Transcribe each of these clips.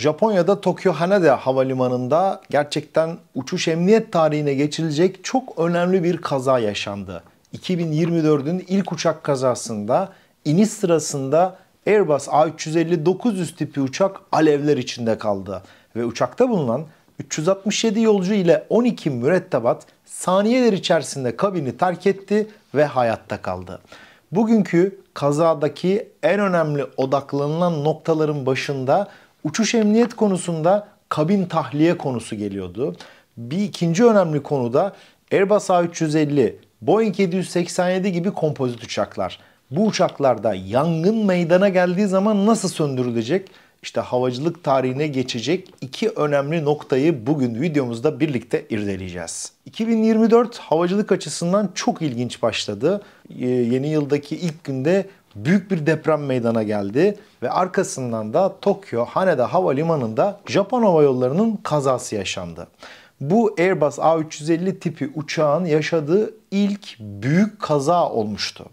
Japonya'da Tokyo Haneda Havalimanı'nda gerçekten uçuş emniyet tarihine geçilecek çok önemli bir kaza yaşandı. 2024'ün ilk uçak kazasında iniş sırasında Airbus A350-900 tipi uçak alevler içinde kaldı ve uçakta bulunan 367 yolcu ile 12 mürettebat saniyeler içerisinde kabini terk etti ve hayatta kaldı. Bugünkü kazadaki en önemli odaklanılan noktaların başında Uçuş emniyet konusunda kabin tahliye konusu geliyordu. Bir ikinci önemli konu da Airbus A350, Boeing 787 gibi kompozit uçaklar. Bu uçaklarda yangın meydana geldiği zaman nasıl söndürülecek? İşte havacılık tarihine geçecek iki önemli noktayı bugün videomuzda birlikte irdeleyeceğiz. 2024 havacılık açısından çok ilginç başladı. Ee, yeni yıldaki ilk günde büyük bir deprem meydana geldi ve arkasından da Tokyo Haneda Havalimanı'nda Japon Hava Yolları'nın kazası yaşandı. Bu Airbus A350 tipi uçağın yaşadığı ilk büyük kaza olmuştu.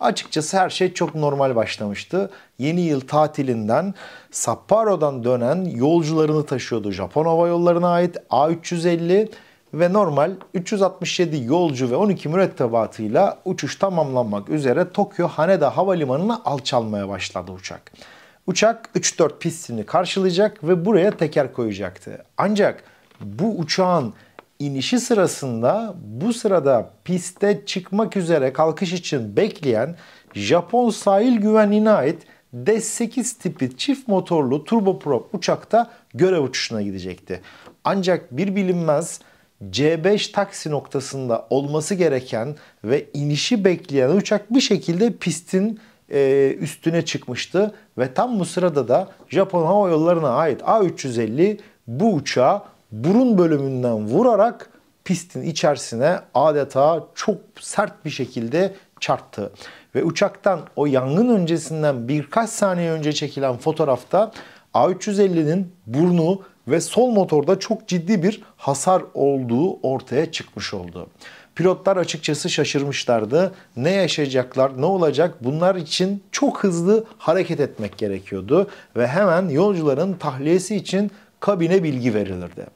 Açıkçası her şey çok normal başlamıştı. Yeni yıl tatilinden Sapporo'dan dönen yolcularını taşıyordu Japon Hava Yolları'na ait A350 ve normal 367 yolcu ve 12 mürettebatıyla uçuş tamamlanmak üzere Tokyo Haneda Havalimanı'na alçalmaya başladı uçak. Uçak 3-4 pistini karşılayacak ve buraya teker koyacaktı. Ancak bu uçağın inişi sırasında bu sırada piste çıkmak üzere kalkış için bekleyen Japon sahil güvenliğine ait D8 tipi çift motorlu turboprop uçakta görev uçuşuna gidecekti. Ancak bir bilinmez C5 taksi noktasında olması gereken ve inişi bekleyen uçak bir şekilde pistin e, üstüne çıkmıştı ve tam bu sırada da Japon Hava Yolları'na ait A350 bu uçağı burun bölümünden vurarak pistin içerisine adeta çok sert bir şekilde çarptı. Ve uçaktan o yangın öncesinden birkaç saniye önce çekilen fotoğrafta A350'nin burnu ve sol motorda çok ciddi bir hasar olduğu ortaya çıkmış oldu. Pilotlar açıkçası şaşırmışlardı. Ne yaşayacaklar, ne olacak? Bunlar için çok hızlı hareket etmek gerekiyordu ve hemen yolcuların tahliyesi için kabine bilgi verilirdi.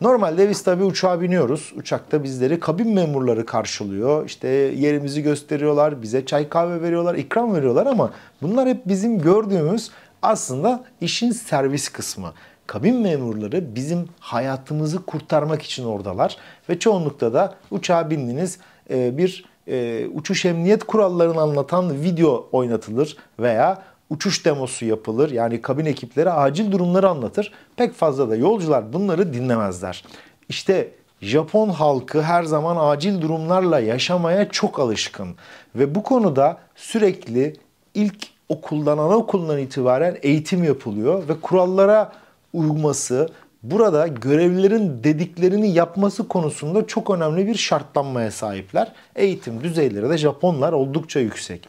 Normalde biz tabii uçağa biniyoruz. Uçakta bizleri kabin memurları karşılıyor. İşte yerimizi gösteriyorlar, bize çay kahve veriyorlar, ikram veriyorlar ama bunlar hep bizim gördüğümüz aslında işin servis kısmı kabin memurları bizim hayatımızı kurtarmak için oradalar ve çoğunlukla da uçağa bindiniz e, bir e, uçuş emniyet kurallarını anlatan video oynatılır veya uçuş demosu yapılır. Yani kabin ekipleri acil durumları anlatır. Pek fazla da yolcular bunları dinlemezler. İşte Japon halkı her zaman acil durumlarla yaşamaya çok alışkın ve bu konuda sürekli ilk okuldan, anaokulundan itibaren eğitim yapılıyor ve kurallara uyması, burada görevlilerin dediklerini yapması konusunda çok önemli bir şartlanmaya sahipler. Eğitim düzeyleri de Japonlar oldukça yüksek.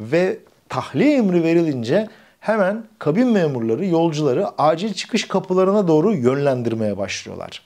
Ve tahliye emri verilince hemen kabin memurları yolcuları acil çıkış kapılarına doğru yönlendirmeye başlıyorlar.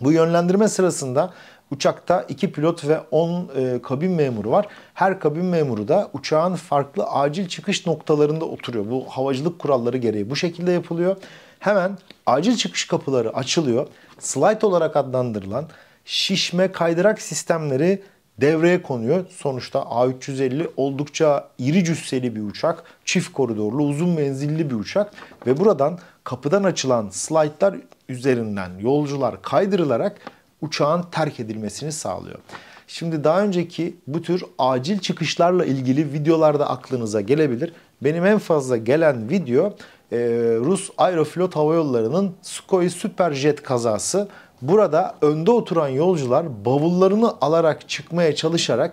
Bu yönlendirme sırasında uçakta 2 pilot ve 10 e, kabin memuru var. Her kabin memuru da uçağın farklı acil çıkış noktalarında oturuyor. Bu havacılık kuralları gereği bu şekilde yapılıyor hemen acil çıkış kapıları açılıyor. Slide olarak adlandırılan şişme kaydırak sistemleri devreye konuyor. Sonuçta A350 oldukça iri cüsseli bir uçak, çift koridorlu, uzun menzilli bir uçak ve buradan kapıdan açılan slaytlar üzerinden yolcular kaydırılarak uçağın terk edilmesini sağlıyor. Şimdi daha önceki bu tür acil çıkışlarla ilgili videolarda aklınıza gelebilir benim en fazla gelen video e, Rus Aeroflot Hava Yolları'nın Sukhoi Superjet kazası. Burada önde oturan yolcular bavullarını alarak çıkmaya çalışarak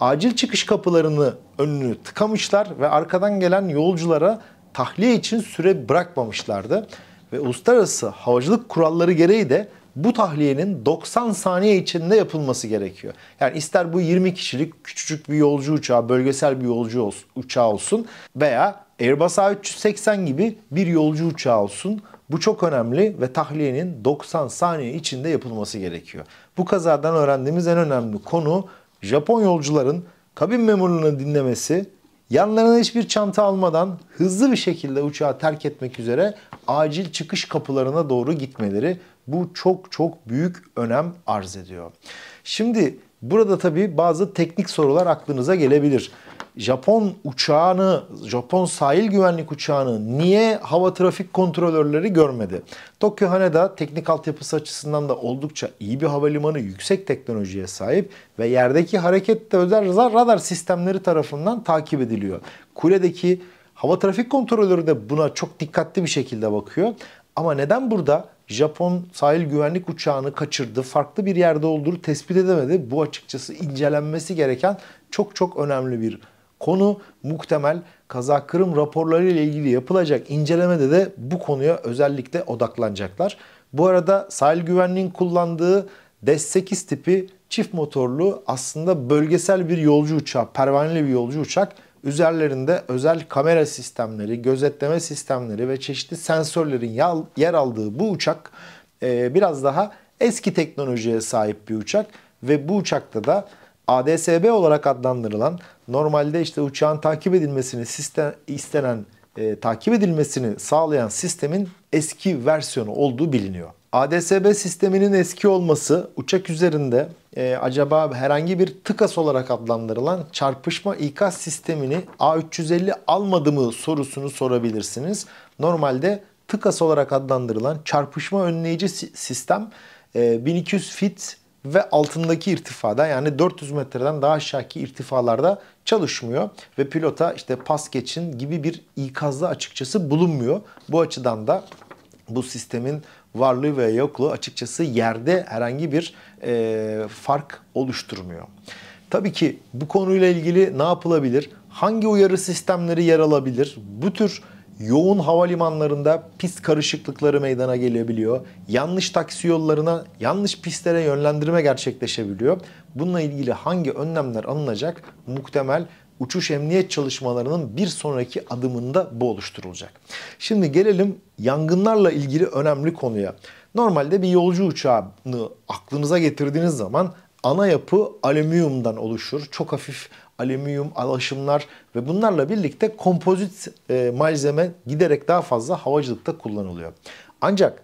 acil çıkış kapılarını önünü tıkamışlar ve arkadan gelen yolculara tahliye için süre bırakmamışlardı. Ve uluslararası havacılık kuralları gereği de bu tahliyenin 90 saniye içinde yapılması gerekiyor. Yani ister bu 20 kişilik küçücük bir yolcu uçağı, bölgesel bir yolcu uçağı olsun veya Airbus A380 gibi bir yolcu uçağı olsun. Bu çok önemli ve tahliyenin 90 saniye içinde yapılması gerekiyor. Bu kazadan öğrendiğimiz en önemli konu Japon yolcuların kabin memurlarını dinlemesi Yanlarına hiçbir çanta almadan hızlı bir şekilde uçağı terk etmek üzere acil çıkış kapılarına doğru gitmeleri bu çok çok büyük önem arz ediyor. Şimdi burada tabii bazı teknik sorular aklınıza gelebilir. Japon uçağını, Japon sahil güvenlik uçağını niye hava trafik kontrolörleri görmedi? Tokyo Haneda teknik altyapısı açısından da oldukça iyi bir havalimanı, yüksek teknolojiye sahip ve yerdeki hareket de özel radar sistemleri tarafından takip ediliyor. Kuledeki hava trafik kontrolörü de buna çok dikkatli bir şekilde bakıyor. Ama neden burada Japon sahil güvenlik uçağını kaçırdı, farklı bir yerde olduğunu tespit edemedi? Bu açıkçası incelenmesi gereken çok çok önemli bir Konu muhtemel Kazak-Kırım raporları ile ilgili yapılacak incelemede de bu konuya özellikle odaklanacaklar. Bu arada sahil güvenliğin kullandığı DES 8 tipi çift motorlu aslında bölgesel bir yolcu uçağı, pervaneli bir yolcu uçak. Üzerlerinde özel kamera sistemleri, gözetleme sistemleri ve çeşitli sensörlerin yer aldığı bu uçak e, biraz daha eski teknolojiye sahip bir uçak ve bu uçakta da ADSB olarak adlandırılan normalde işte uçağın takip edilmesini sistem, istenen e, takip edilmesini sağlayan sistemin eski versiyonu olduğu biliniyor. ADSB sisteminin eski olması uçak üzerinde e, acaba herhangi bir tıkas olarak adlandırılan çarpışma ikaz sistemini A350 almadı mı sorusunu sorabilirsiniz. Normalde tıkas olarak adlandırılan çarpışma önleyici sistem e, 1200 fit ve altındaki irtifada yani 400 metreden daha aşağıki irtifalarda çalışmıyor ve pilota işte pas geçin gibi bir ikazda açıkçası bulunmuyor. Bu açıdan da bu sistemin varlığı ve yokluğu açıkçası yerde herhangi bir e, fark oluşturmuyor. Tabii ki bu konuyla ilgili ne yapılabilir? Hangi uyarı sistemleri yer alabilir? Bu tür yoğun havalimanlarında pist karışıklıkları meydana gelebiliyor. Yanlış taksi yollarına, yanlış pistlere yönlendirme gerçekleşebiliyor. Bununla ilgili hangi önlemler alınacak muhtemel uçuş emniyet çalışmalarının bir sonraki adımında bu oluşturulacak. Şimdi gelelim yangınlarla ilgili önemli konuya. Normalde bir yolcu uçağını aklınıza getirdiğiniz zaman ana yapı alüminyumdan oluşur. Çok hafif alüminyum alaşımlar ve bunlarla birlikte kompozit e, malzeme giderek daha fazla havacılıkta kullanılıyor. Ancak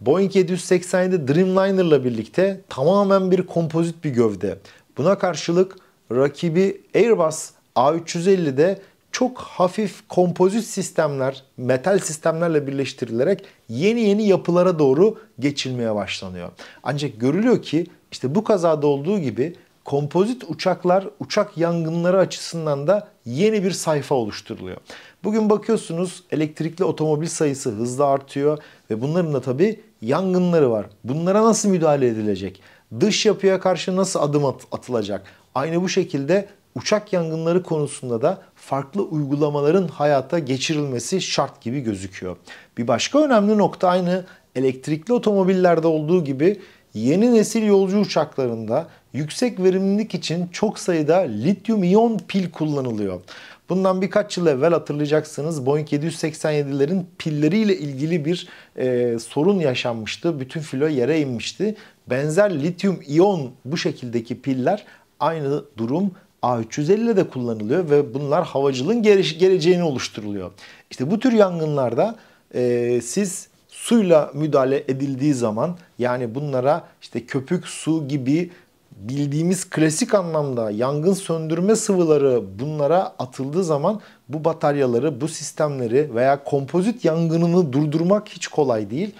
Boeing 787 Dreamliner'la birlikte tamamen bir kompozit bir gövde. Buna karşılık rakibi Airbus A350'de çok hafif kompozit sistemler, metal sistemlerle birleştirilerek yeni yeni yapılara doğru geçilmeye başlanıyor. Ancak görülüyor ki işte bu kazada olduğu gibi kompozit uçaklar uçak yangınları açısından da yeni bir sayfa oluşturuluyor. Bugün bakıyorsunuz elektrikli otomobil sayısı hızla artıyor ve bunların da tabi yangınları var. Bunlara nasıl müdahale edilecek? Dış yapıya karşı nasıl adım at atılacak? Aynı bu şekilde uçak yangınları konusunda da farklı uygulamaların hayata geçirilmesi şart gibi gözüküyor. Bir başka önemli nokta aynı elektrikli otomobillerde olduğu gibi yeni nesil yolcu uçaklarında yüksek verimlilik için çok sayıda lityum iyon pil kullanılıyor. Bundan birkaç yıl evvel hatırlayacaksınız Boeing 787'lerin pilleriyle ilgili bir e, sorun yaşanmıştı. Bütün filo yere inmişti. Benzer lityum iyon bu şekildeki piller aynı durum A350'de de kullanılıyor ve bunlar havacılığın geleceğini oluşturuluyor. İşte bu tür yangınlarda e, siz suyla müdahale edildiği zaman yani bunlara işte köpük su gibi bildiğimiz klasik anlamda yangın söndürme sıvıları bunlara atıldığı zaman bu bataryaları, bu sistemleri veya kompozit yangınını durdurmak hiç kolay değil.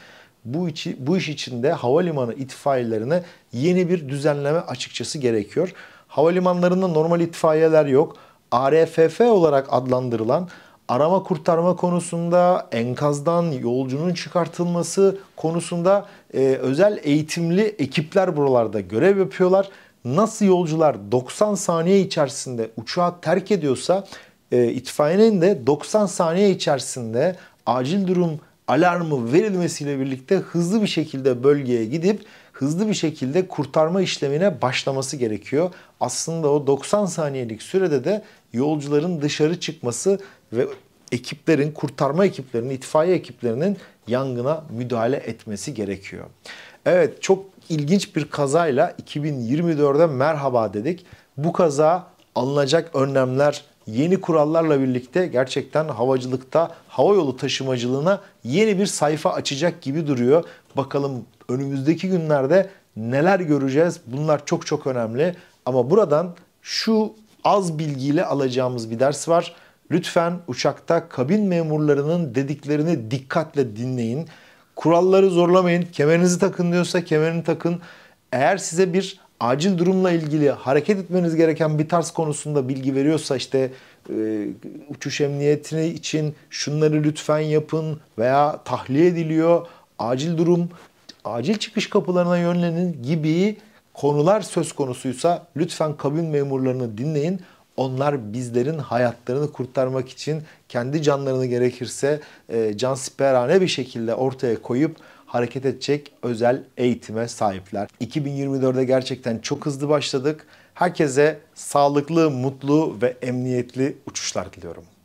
Bu, içi, bu iş içinde havalimanı itfaiyelerine yeni bir düzenleme açıkçası gerekiyor. Havalimanlarında normal itfaiyeler yok. ARFF olarak adlandırılan arama kurtarma konusunda, enkazdan yolcunun çıkartılması konusunda e, özel eğitimli ekipler buralarda görev yapıyorlar. Nasıl yolcular 90 saniye içerisinde uçağı terk ediyorsa e, itfaiyenin de 90 saniye içerisinde acil durum alarmı verilmesiyle birlikte hızlı bir şekilde bölgeye gidip hızlı bir şekilde kurtarma işlemine başlaması gerekiyor. Aslında o 90 saniyelik sürede de yolcuların dışarı çıkması ve ekiplerin, kurtarma ekiplerinin, itfaiye ekiplerinin yangına müdahale etmesi gerekiyor. Evet çok ilginç bir kazayla 2024'e merhaba dedik. Bu kaza alınacak önlemler yeni kurallarla birlikte gerçekten havacılıkta hava yolu taşımacılığına yeni bir sayfa açacak gibi duruyor. Bakalım önümüzdeki günlerde neler göreceğiz? Bunlar çok çok önemli. Ama buradan şu az bilgiyle alacağımız bir ders var. Lütfen uçakta kabin memurlarının dediklerini dikkatle dinleyin. Kuralları zorlamayın. Kemerinizi takın diyorsa kemerini takın. Eğer size bir acil durumla ilgili hareket etmeniz gereken bir tarz konusunda bilgi veriyorsa işte e, uçuş emniyetini için şunları lütfen yapın veya tahliye ediliyor, acil durum, acil çıkış kapılarına yönlenin gibi konular söz konusuysa lütfen kabin memurlarını dinleyin. Onlar bizlerin hayatlarını kurtarmak için kendi canlarını gerekirse e, can siperane bir şekilde ortaya koyup hareket edecek özel eğitime sahipler. 2024'de gerçekten çok hızlı başladık. Herkese sağlıklı, mutlu ve emniyetli uçuşlar diliyorum.